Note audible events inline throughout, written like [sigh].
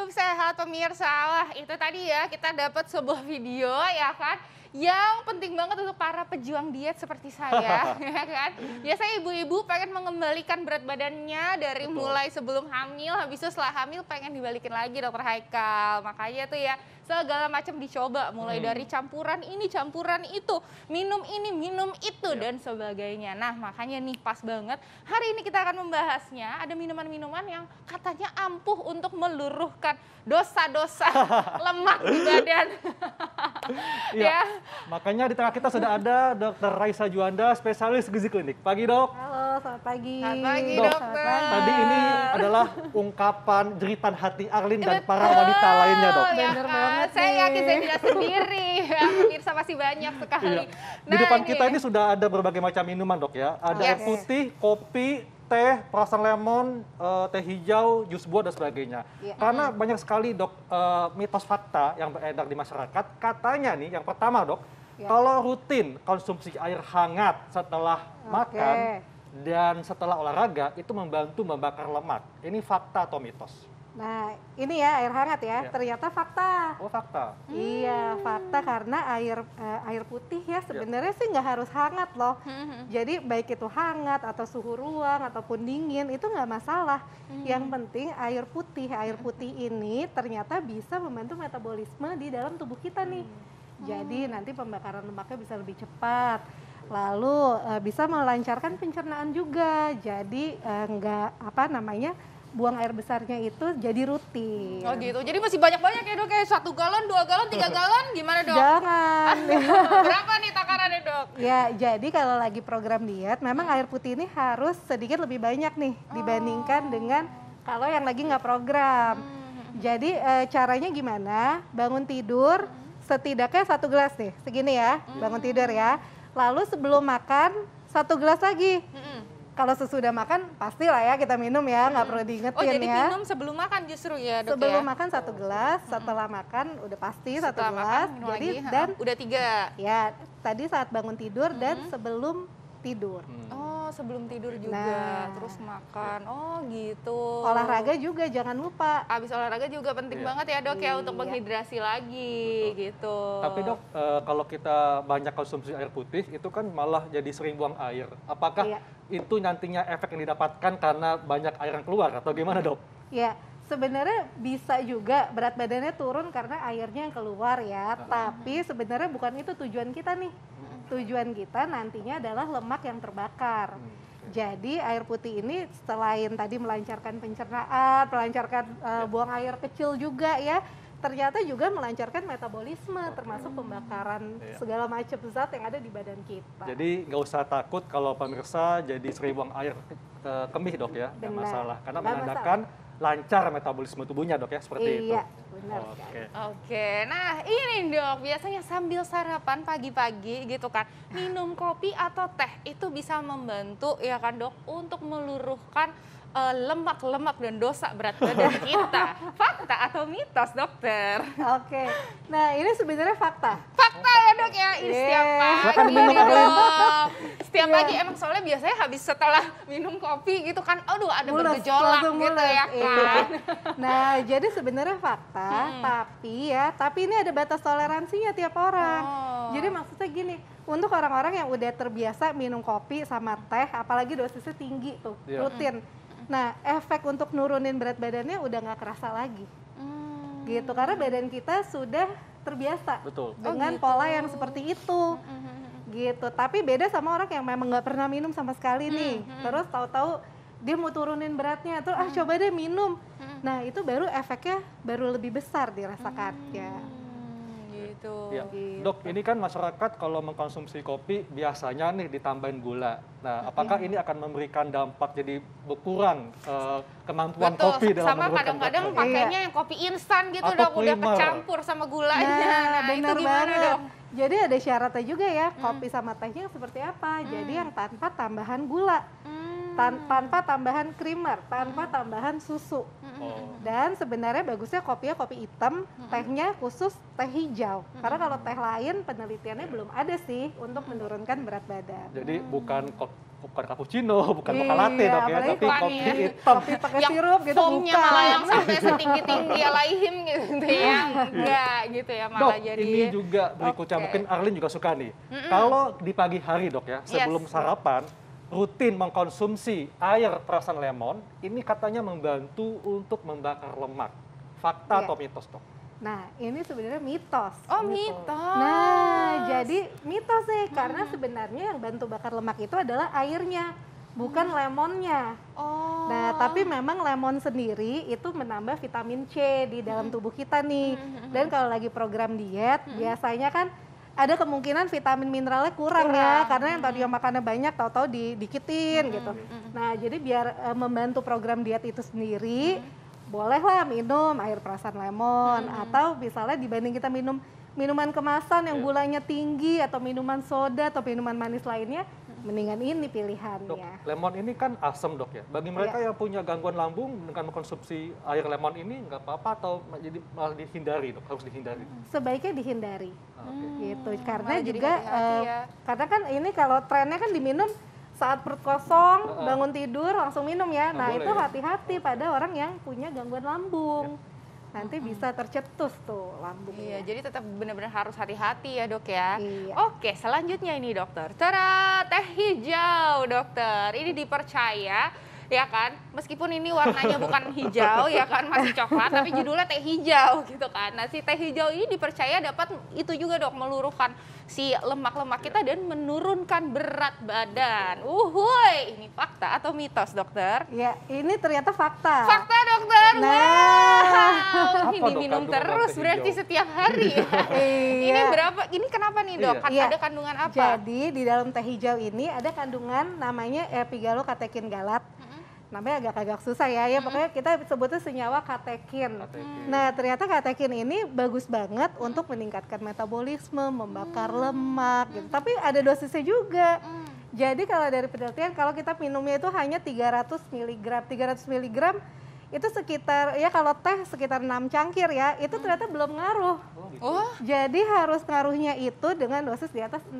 hidup sehat pemirsa. Wah, itu tadi ya kita dapat sebuah video ya kan yang penting banget untuk para pejuang diet seperti saya, [laughs] ya kan? Biasanya ibu-ibu pengen mengembalikan berat badannya dari Betul. mulai sebelum hamil, habis itu setelah hamil pengen dibalikin lagi dokter Haikal. Makanya tuh ya segala macam dicoba mulai hmm. dari campuran ini campuran itu minum ini minum itu ya. dan sebagainya nah makanya nih pas banget hari ini kita akan membahasnya ada minuman-minuman yang katanya ampuh untuk meluruhkan dosa-dosa [laughs] lemak di badan iya. [laughs] ya, ya Makanya di tengah kita sudah ada dokter Raisa Juanda, spesialis gizi klinik. Pagi dok. Halo, selamat pagi. Selamat pagi dok, Selamat Tadi ini adalah ungkapan jeritan hati Arlin dan para wanita lainnya dok. Ya Bener kan? banget. Saya yakin saya tidak sendiri. Pemirsa masih banyak sekali. Iya. Nah, di depan ini. kita ini sudah ada berbagai macam minuman dok ya. Ada yes. putih, kopi, teh, perasan lemon, uh, teh hijau, jus buah dan sebagainya. Ya. Karena banyak sekali dok uh, mitos fakta yang beredar di masyarakat. Katanya nih yang pertama dok, ya. kalau rutin konsumsi air hangat setelah okay. makan dan setelah olahraga itu membantu membakar lemak. Ini fakta atau mitos? Nah, ini ya air hangat ya. ya. Ternyata fakta. Oh, fakta. Hmm. Iya, fakta karena air uh, air putih ya iya. sebenarnya ya. sih nggak harus hangat loh. Hmm. Jadi baik itu hangat atau suhu ruang ataupun dingin itu nggak masalah. Hmm. Yang penting air putih. Air putih ini ternyata bisa membantu metabolisme di dalam tubuh kita nih. Hmm. Jadi nanti pembakaran lemaknya bisa lebih cepat. Lalu uh, bisa melancarkan pencernaan juga. Jadi uh, nggak apa namanya? buang air besarnya itu jadi rutin. Oh gitu. Jadi masih banyak-banyak ya dok, kayak satu galon, dua galon, tiga [laughs] galon, gimana dok? Jangan. [laughs] Berapa nih takarannya dok? Ya jadi kalau lagi program diet, memang air putih ini harus sedikit lebih banyak nih oh. dibandingkan dengan kalau yang lagi nggak program. Hmm. Jadi e, caranya gimana? Bangun tidur setidaknya satu gelas nih, segini ya, bangun hmm. tidur ya. Lalu sebelum makan satu gelas lagi. Hmm kalau sesudah makan pasti lah ya kita minum ya, nggak hmm. perlu diingetin ya. Oh jadi ya. minum sebelum makan justru ya dok Sebelum ya? makan satu gelas, hmm. setelah makan udah pasti setelah satu gelas. Makan, jadi lagi, dan udah tiga. Ya tadi saat bangun tidur hmm. dan sebelum tidur. Hmm. Oh sebelum tidur juga, nah. terus makan. Oh, gitu. Olahraga juga jangan lupa. Habis olahraga juga penting yeah. banget ya, Dok, ya untuk iya. menghidrasi lagi Betul. gitu. Tapi, Dok, e, kalau kita banyak konsumsi air putih itu kan malah jadi sering buang air. Apakah yeah. itu nantinya efek yang didapatkan karena banyak air yang keluar atau gimana, Dok? yeah. sebenarnya bisa juga berat badannya turun karena airnya yang keluar ya. Tapi sebenarnya bukan itu tujuan kita nih. Hmm tujuan kita nantinya adalah lemak yang terbakar. Hmm. Jadi air putih ini selain tadi melancarkan pencernaan, melancarkan uh, buang air kecil juga ya, ternyata juga melancarkan metabolisme okay. termasuk pembakaran yeah. segala macam zat yang ada di badan kita. Jadi nggak usah takut kalau pemirsa jadi sering buang air ke kemih dok ya, nggak masalah karena menandakan lancar metabolisme tubuhnya dok ya seperti iya, itu. Iya benar. Oke. Okay. Oke. Okay. Nah ini dok biasanya sambil sarapan pagi-pagi gitu kan minum kopi atau teh itu bisa membantu ya kan dok untuk meluruhkan eh, lemak-lemak uh, dan dosa berat badan kita. [laughs] fakta atau mitos dokter? Oke. Okay. Nah ini sebenarnya fakta. Starbucks ya, ini yeah. Iya. setiap pagi. Makan minum dong. Setiap yeah. pagi emang soalnya biasanya habis setelah minum kopi gitu kan, aduh ada mules, bergejolak gitu ya iya. kan. [laughs] nah, jadi sebenarnya fakta, hmm. tapi ya, tapi ini ada batas toleransinya tiap orang. Oh. Jadi maksudnya gini, untuk orang-orang yang udah terbiasa minum kopi sama teh, apalagi dosisnya tinggi tuh, yeah. rutin. Hmm. Nah, efek untuk nurunin berat badannya udah nggak kerasa lagi. Hmm. Gitu, karena badan kita sudah terbiasa Betul. Oh, dengan oh, pola yang seperti itu mm-hmm, mm-hmm, mm-hmm. gitu tapi beda sama orang yang memang nggak pernah minum sama sekali nih terus tahu-tahu dia mau turunin beratnya terus ah coba deh minum nah itu baru efeknya baru lebih besar dirasakan ya gitu. Ya. Gitu. Dok, ini kan masyarakat kalau mengkonsumsi kopi biasanya nih ditambahin gula. Nah, apakah ini akan memberikan dampak jadi berkurang uh, kemampuan Betul. kopi dalam Sama kadang-kadang pakainya iya. yang kopi instan gitu udah udah kecampur sama gulanya. Nah, nah benar itu gimana banget. dok? Jadi ada syaratnya juga ya, mm. kopi sama tehnya seperti apa. Hmm. Jadi mm. yang tanpa tambahan gula, hmm. tanpa tambahan krimer, tanpa hmm. tambahan susu. Oh. Dan sebenarnya bagusnya kopinya kopi hitam, tehnya khusus teh hijau. Karena kalau teh lain penelitiannya belum ada sih untuk menurunkan berat badan. Jadi hmm. bukan kopi bukan cappuccino, bukan iya, latte dok ya, tapi kopi ya. hitam. Kopi pakai yang sirup gitu bukan. malah yang sampai [laughs] setinggi-tinggi alaihim ya, gitu ya. Iya. Enggak gitu ya malah dok, jadi. ini juga berikutnya okay. mungkin Arlin juga suka nih. Mm -mm. Kalau di pagi hari dok ya, sebelum yes. sarapan, rutin mengkonsumsi air perasan lemon, ini katanya membantu untuk membakar lemak. Fakta yeah. atau mitos dok? Nah, ini sebenarnya mitos. Oh, mitos. mitos. Nah, jadi mitos sih hmm. karena sebenarnya yang bantu bakar lemak itu adalah airnya, bukan hmm. lemonnya. Oh. Nah, tapi memang lemon sendiri itu menambah vitamin C di dalam hmm. tubuh kita nih. Hmm. hmm, hmm Dan kalau lagi program diet, hmm. biasanya kan ada kemungkinan vitamin mineralnya kurang, ya, kurang. ya karena yang tadinya makannya banyak tahu-tahu di dikitin hmm. gitu. Nah, jadi biar uh, membantu program diet itu sendiri hmm. bolehlah minum air perasan lemon hmm. atau misalnya dibanding kita minum minuman kemasan yang iya. gulanya tinggi atau minuman soda atau minuman manis lainnya mendingan ini pilihannya. Dok, ya. lemon ini kan asam dok ya. Bagi iya. mereka ya. yang punya gangguan lambung dengan mengkonsumsi air lemon ini nggak apa-apa atau jadi malah dihindari dok harus dihindari. Hmm. Sebaiknya dihindari. Ah, hmm. Gitu hmm, karena malah juga uh, ya. karena kan ini kalau trennya kan diminum saat perut kosong ah, ah. bangun tidur langsung minum ya. Nah, nah itu ya. hati-hati ya. pada orang yang punya gangguan lambung. Ya nanti -hmm. bisa tercetus tuh lambungnya. Iya, jadi tetap benar-benar harus hati-hati ya dok ya. Iya. Oke, selanjutnya ini dokter. Tara, teh hijau dokter. Ini dipercaya ya kan meskipun ini warnanya bukan hijau ya kan masih coklat tapi judulnya teh hijau gitu kan nah si teh hijau ini dipercaya dapat itu juga dok meluruhkan si lemak-lemak kita dan menurunkan berat badan uhuy ini fakta atau mitos dokter ya ini ternyata fakta fakta dokter nah. wow ini minum terus berarti setiap hari ya. [laughs] iya. ini berapa ini kenapa nih dok iya. Kan iya. ada kandungan apa jadi di dalam teh hijau ini ada kandungan namanya epigalokatekin galat namanya agak-agak susah ya ya pokoknya kita sebutnya senyawa katekin. katekin. Nah ternyata katekin ini bagus banget hmm untuk meningkatkan metabolisme, membakar hmm lemak gitu. Mm. Tapi ada dosisnya juga. hmm Jadi kalau dari penelitian kalau kita minumnya itu hanya 300 mg, 300 mg itu sekitar ya kalau teh sekitar 6 cangkir ya itu hmm. ternyata belum ngaruh oh, gitu. oh, jadi harus ngaruhnya itu dengan dosis di atas 600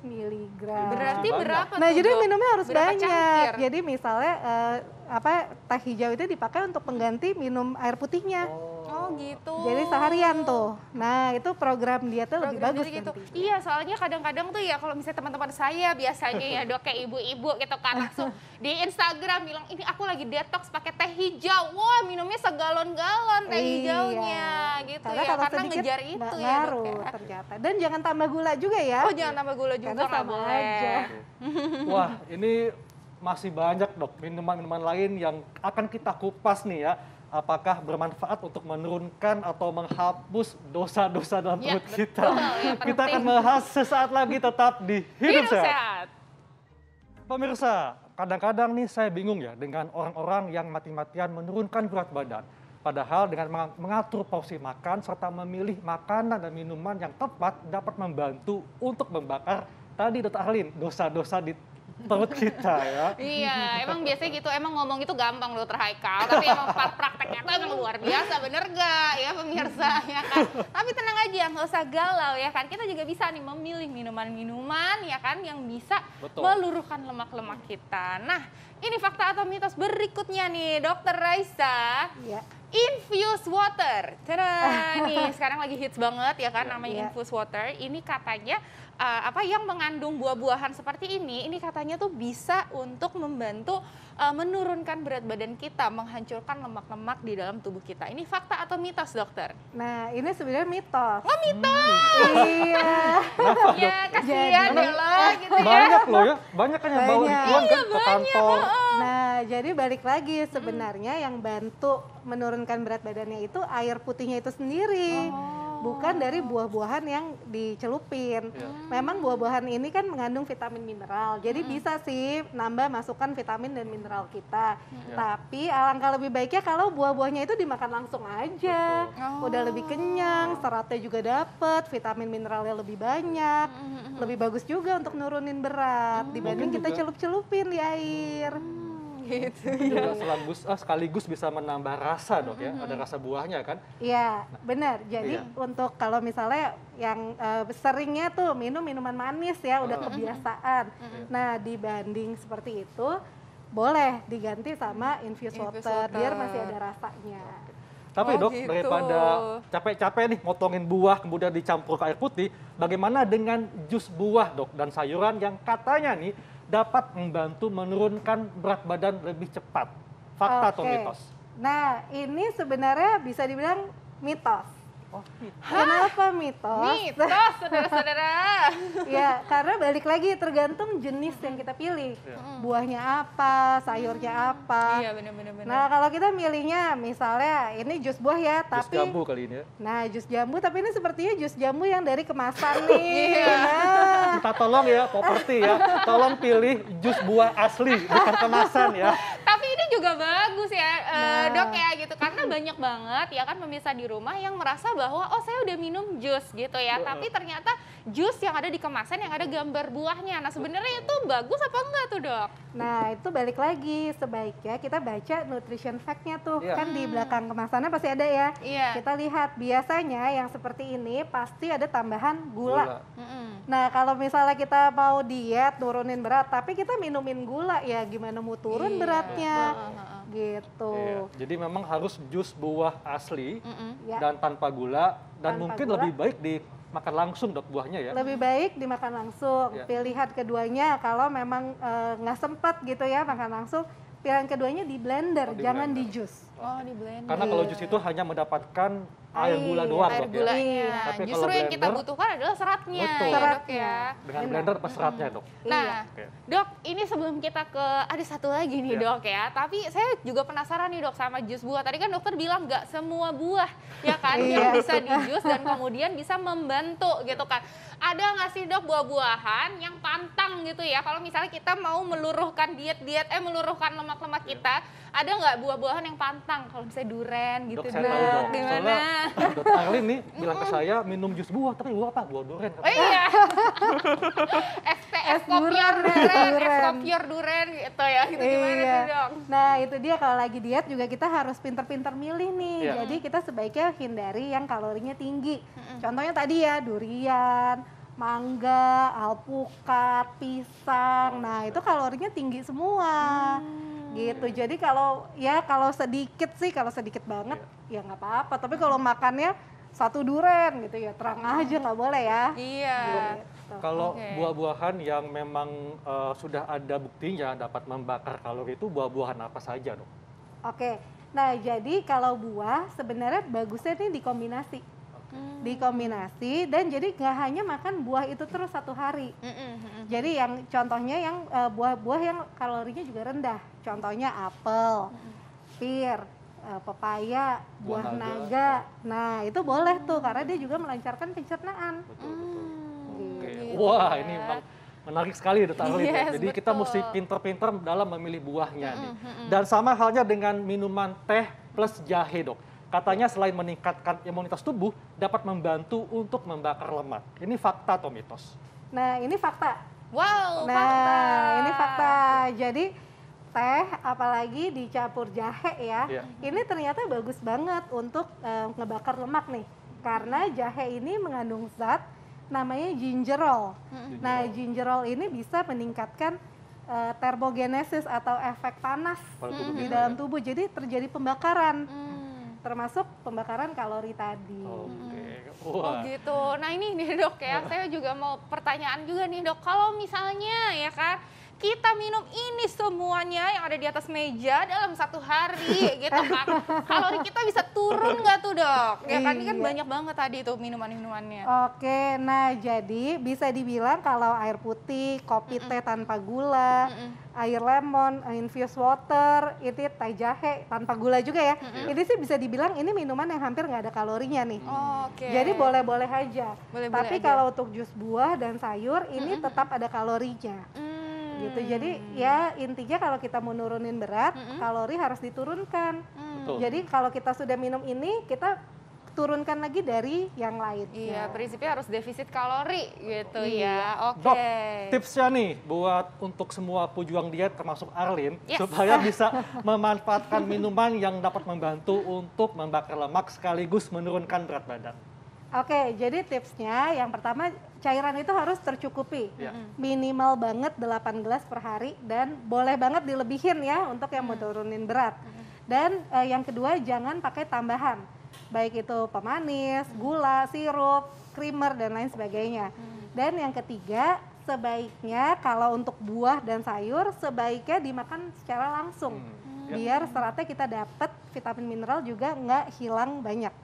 mg berarti berapa nah jadi minumnya harus banyak cangkir? jadi misalnya uh, apa teh hijau itu dipakai untuk pengganti minum air putihnya oh. Oh gitu. Jadi seharian tuh. Nah itu program dia tuh program lebih bagus. Gitu. Nanti. Iya soalnya kadang-kadang tuh ya kalau misalnya teman-teman saya biasanya ya dok kayak ibu-ibu gitu kan langsung di Instagram bilang ini aku lagi detox pakai teh hijau. Wah minumnya segalon-galon teh iya. hijaunya gitu Karena ya. Karena ngejar itu ya Baru ya. ternyata. Dan jangan tambah gula juga ya. Oh jangan tambah gula juga Karena boleh. Aja. Wah ini masih banyak dok minuman-minuman lain yang akan kita kupas nih ya. Apakah bermanfaat untuk menurunkan atau menghapus dosa-dosa dalam iya, perut kita? Betul, ya, kita akan bahas sesaat lagi tetap di Hidup, Hidup Sehat. Sehat. Pemirsa, kadang-kadang nih saya bingung ya dengan orang-orang yang mati-matian menurunkan berat badan. Padahal dengan mengatur porsi makan serta memilih makanan dan minuman yang tepat dapat membantu untuk membakar tadi dokter Arlin dosa-dosa di perut kita ya. iya, emang biasanya gitu, emang ngomong itu gampang loh Haikal, tapi emang prakteknya itu emang luar biasa, bener gak ya pemirsa ya kan? Tapi tenang aja, nggak usah galau ya kan, kita juga bisa nih memilih minuman-minuman ya kan yang bisa Betul. meluruhkan lemak-lemak kita. Nah, ini fakta atau mitos berikutnya nih, Dokter Raisa. Iya infused water. Tada, [laughs] nih sekarang lagi hits banget ya kan iya, namanya yeah. infused water. Ini katanya uh, apa yang mengandung buah-buahan seperti ini, ini katanya tuh bisa untuk membantu uh, menurunkan berat badan kita, menghancurkan lemak-lemak di dalam tubuh kita. Ini fakta atau mitos, Dokter? Nah, ini sebenarnya mitos. Oh, mitos. Hmm. iya. ya, kasihan ya lah gitu ya. Banyak loh ya, banyak kan yang bawa kan iya, ke kantor. Banyak, oh, oh. Nah, jadi balik lagi sebenarnya hmm. yang bantu menurunkan berat badannya itu air putihnya itu sendiri. Oh bukan dari buah-buahan yang dicelupin. Ya. Memang buah-buahan ini kan mengandung vitamin mineral, jadi hmm. bisa sih nambah masukan vitamin dan mineral kita. Ya. Tapi alangkah lebih baiknya kalau buah-buahnya itu dimakan langsung aja, udah lebih kenyang, oh. seratnya juga dapet, vitamin mineralnya lebih banyak, lebih bagus juga untuk nurunin berat hmm. dibanding Mungkin kita celup-celupin di air. Hmm gitu. Juga sekaligus, ah, sekaligus bisa menambah rasa dok ya, mm -hmm. ada rasa buahnya kan? Iya nah, benar. Jadi ya. untuk kalau misalnya yang uh, seringnya tuh minum minuman manis ya, udah kebiasaan. Mm -hmm. Nah dibanding seperti itu, boleh diganti sama infused, infused water, water biar masih ada rasanya. Tapi oh, dok, gitu. daripada capek-capek nih motongin buah kemudian dicampur ke air putih, bagaimana dengan jus buah dok dan sayuran yang katanya nih dapat membantu menurunkan berat badan lebih cepat. Fakta okay. atau mitos? Nah, ini sebenarnya bisa dibilang mitos. Oh, mitos. Kenapa mitos? Mitos, saudara-saudara. [laughs] ya, karena balik lagi tergantung jenis yang kita pilih. Ya. Buahnya apa, sayurnya apa. Iya, benar-benar. Nah, kalau kita milihnya misalnya ini jus buah ya, tapi... Jus jambu kali ini ya. Nah, jus jambu, tapi ini sepertinya jus jambu yang dari kemasan [laughs] nih. Iya. Nah minta tolong ya properti ya, tolong pilih jus buah asli bukan kemasan ya juga bagus ya eh, nah. dok ya gitu karena banyak banget ya kan pemirsa di rumah yang merasa bahwa oh saya udah minum jus gitu ya tapi ternyata jus yang ada di kemasan yang ada gambar buahnya nah sebenarnya itu bagus apa enggak tuh dok? Nah itu balik lagi sebaiknya kita baca nutrition factnya tuh yeah. kan di belakang kemasannya pasti ada ya yeah. kita lihat biasanya yang seperti ini pasti ada tambahan gula. gula. Mm -hmm. Nah kalau misalnya kita mau diet turunin berat tapi kita minumin gula ya gimana mau turun yeah. beratnya? gitu. Iya. Jadi memang harus jus buah asli mm dan tanpa gula dan tanpa mungkin gula. lebih baik dimakan langsung dok buahnya ya. Lebih baik dimakan langsung. Yeah. Pilihan keduanya kalau memang eh, nggak e, sempat gitu ya makan langsung, pilihan keduanya di blender, oh, di jangan blender. di jus. Oh, iya. di blender. Karena kalau jus itu hanya mendapatkan air iya, gula doang, air gula ya. Iya. Tapi Justru yang kita butuhkan adalah seratnya, ya, betul. Ya. serat ya. Dengan blender apa seratnya, Dok? Iya. Nah, iya. Dok, ini sebelum kita ke ada satu lagi nih, iya. Dok ya. Tapi saya juga penasaran nih, Dok, sama jus buah. Tadi kan dokter bilang nggak semua buah ya kan yang bisa di jus dan kemudian bisa membantu gitu kan. Ada nggak sih, Dok, buah-buahan yang pantang gitu ya? Kalau misalnya kita mau meluruhkan diet-diet eh meluruhkan lemak-lemak kita, ada nggak buah-buahan yang pantang kalau misalnya duren gitu dok, saya tahu dok. gimana dok Arlin nih bilang ke saya minum jus buah tapi buah apa buah duren oh iya [laughs] es kopior duren es kopior duren gitu ya gitu gimana sih iya. dok nah itu dia kalau lagi diet juga kita harus pinter-pinter milih nih yeah. jadi kita sebaiknya hindari yang kalorinya tinggi contohnya tadi ya durian mangga, alpukat, pisang. Oh, nah, iya. itu kalorinya tinggi semua. Hmm gitu jadi kalau ya kalau sedikit sih kalau sedikit banget iya. ya nggak apa-apa tapi kalau makannya satu duren gitu ya terang hmm. aja nggak boleh ya iya Yeah. Gitu. kalau okay. buah-buahan yang memang uh, sudah ada buktinya dapat membakar kalori itu buah-buahan apa saja dong oke okay. nah jadi kalau buah sebenarnya bagusnya nih dikombinasi hmm. dikombinasi dan jadi nggak hanya makan buah itu terus satu hari hmm, hmm, hmm, jadi yang contohnya yang eh, buah-buah yang kalorinya juga rendah contohnya apel pir eh, pepaya buah, buah naga. naga nah itu boleh tuh karena dia juga melancarkan pencernaan betul, betul. Oke. Okay. Gitu. Gitu. wah ini menarik sekali itu yes, ya. Jadi betul. kita mesti pinter-pinter dalam memilih buahnya -hmm. nih. Dan sama halnya dengan minuman teh plus jahe dok. Katanya selain meningkatkan imunitas tubuh, dapat membantu untuk membakar lemak. Ini fakta atau mitos? Nah, ini fakta. Wow, nah, fakta. ini fakta. Jadi teh apalagi dicampur jahe ya. Yeah. Ini ternyata bagus banget untuk e, ngebakar lemak nih. Karena jahe ini mengandung zat namanya gingerol. Nah, gingerol ini bisa meningkatkan e, termogenesis atau efek panas mm-hmm. di dalam ya. tubuh. Jadi terjadi pembakaran. Mm-hmm termasuk pembakaran kalori tadi. Okay. Oh gitu. Nah ini nih dok ya, saya juga mau pertanyaan juga nih dok. Kalau misalnya ya kan kita minum ini semuanya yang ada di atas meja dalam satu hari gitu kan. Kalori kita bisa turun nggak tuh dok? Ya kan ini kan iya. banyak banget tadi itu minuman-minumannya. Oke, nah jadi bisa dibilang kalau air putih, kopi mm -mm. teh tanpa gula, mm -mm. air lemon, infused water, itu teh jahe tanpa gula juga ya. Mm -mm. Ini sih bisa dibilang ini minuman yang hampir nggak ada kalorinya nih. Oh, Oke. Okay. Jadi boleh-boleh aja. Boleh -boleh Tapi aja. kalau untuk jus buah dan sayur ini mm -mm. tetap ada kalorinya. Mm -mm gitu. Hmm. Jadi ya intinya kalau kita mau nurunin berat, -hmm. kalori harus diturunkan. Hmm. Jadi kalau kita sudah minum ini, kita turunkan lagi dari yang lain. Iya, prinsipnya harus defisit kalori gitu ya. iya. ya. Oke. Okay. tipsnya nih buat untuk semua pejuang diet termasuk Arlin yes. supaya [laughs] bisa memanfaatkan minuman yang dapat membantu untuk membakar lemak sekaligus menurunkan berat badan. Oke, okay, jadi tipsnya yang pertama cairan itu harus tercukupi. ya. Minimal banget 8 gelas per hari dan boleh banget dilebihin ya untuk yang mau turunin berat. Dan eh, yang kedua jangan pakai tambahan. Baik itu pemanis, gula, sirup, krimer dan lain sebagainya. Dan yang ketiga sebaiknya kalau untuk buah dan sayur sebaiknya dimakan secara langsung. Biar seratnya kita dapat vitamin mineral juga nggak hilang banyak.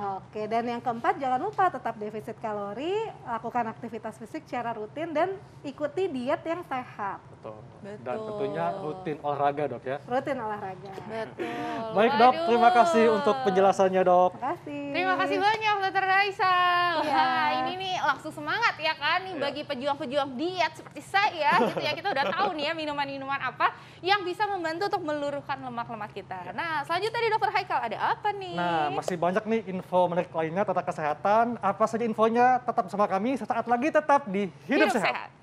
Oke, dan yang keempat jangan lupa tetap defisit kalori, lakukan aktivitas fisik secara rutin dan ikuti diet yang sehat. Betul. Betul. Dan tentunya rutin olahraga, Dok ya. Rutin olahraga. Betul. Baik, Dok, terima kasih untuk penjelasannya, Dok. Terima kasih terima kasih banyak Dokter Raisa. Ya. ini nih langsung semangat ya kan nih ya. bagi pejuang-pejuang diet seperti saya [laughs] gitu ya. Kita udah tahu nih ya minuman-minuman apa yang bisa membantu untuk meluruhkan lemak-lemak kita. Iya. Nah, selanjutnya di Dokter Haikal ada apa nih? Nah, masih banyak nih info menarik lainnya tentang kesehatan. Apa saja infonya tetap bersama kami sesaat lagi tetap di Hidup, Hidup Sehat. sehat.